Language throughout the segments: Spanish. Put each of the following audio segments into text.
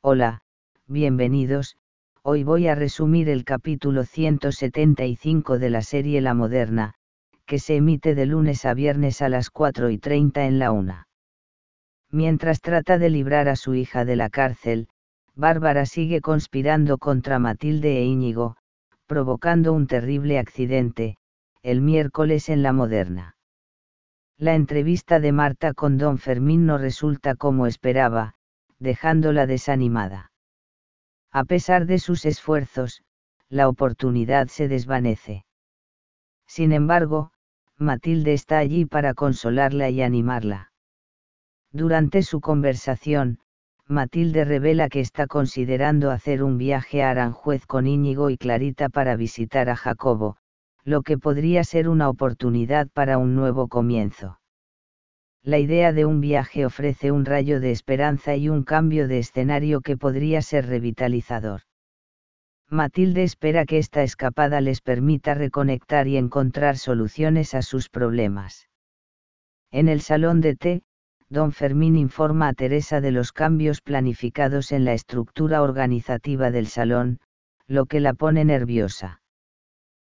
Hola, bienvenidos, hoy voy a resumir el capítulo 175 de la serie La Moderna, que se emite de lunes a viernes a las 4 y 30 en la UNA. Mientras trata de librar a su hija de la cárcel, Bárbara sigue conspirando contra Matilde e Íñigo, provocando un terrible accidente, el miércoles en La Moderna. La entrevista de Marta con don Fermín no resulta como esperaba, dejándola desanimada. A pesar de sus esfuerzos, la oportunidad se desvanece. Sin embargo, Matilde está allí para consolarla y animarla. Durante su conversación, Matilde revela que está considerando hacer un viaje a Aranjuez con Íñigo y Clarita para visitar a Jacobo, lo que podría ser una oportunidad para un nuevo comienzo la idea de un viaje ofrece un rayo de esperanza y un cambio de escenario que podría ser revitalizador. Matilde espera que esta escapada les permita reconectar y encontrar soluciones a sus problemas. En el salón de té, don Fermín informa a Teresa de los cambios planificados en la estructura organizativa del salón, lo que la pone nerviosa.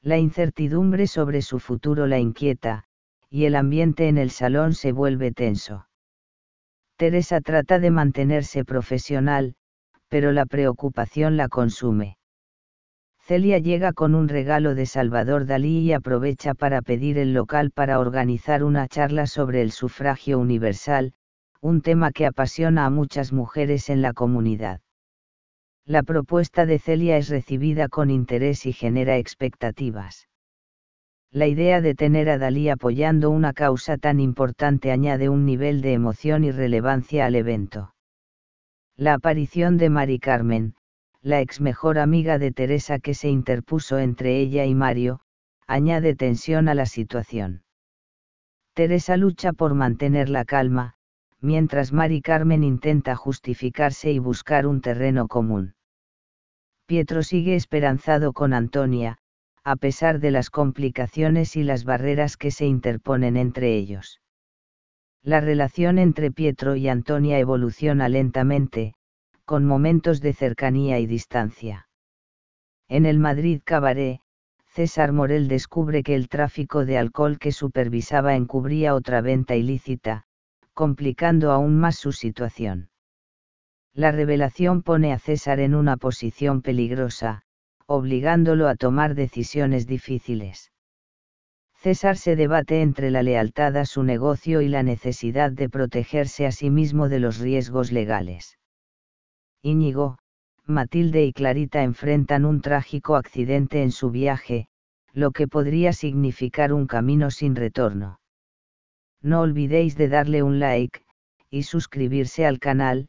La incertidumbre sobre su futuro la inquieta, y el ambiente en el salón se vuelve tenso. Teresa trata de mantenerse profesional, pero la preocupación la consume. Celia llega con un regalo de Salvador Dalí y aprovecha para pedir el local para organizar una charla sobre el sufragio universal, un tema que apasiona a muchas mujeres en la comunidad. La propuesta de Celia es recibida con interés y genera expectativas. La idea de tener a Dalí apoyando una causa tan importante añade un nivel de emoción y relevancia al evento. La aparición de Mari Carmen, la ex mejor amiga de Teresa que se interpuso entre ella y Mario, añade tensión a la situación. Teresa lucha por mantener la calma, mientras Mari Carmen intenta justificarse y buscar un terreno común. Pietro sigue esperanzado con Antonia, a pesar de las complicaciones y las barreras que se interponen entre ellos. La relación entre Pietro y Antonia evoluciona lentamente, con momentos de cercanía y distancia. En el Madrid Cabaret, César Morel descubre que el tráfico de alcohol que supervisaba encubría otra venta ilícita, complicando aún más su situación. La revelación pone a César en una posición peligrosa, obligándolo a tomar decisiones difíciles. César se debate entre la lealtad a su negocio y la necesidad de protegerse a sí mismo de los riesgos legales. Íñigo, Matilde y Clarita enfrentan un trágico accidente en su viaje, lo que podría significar un camino sin retorno. No olvidéis de darle un like, y suscribirse al canal,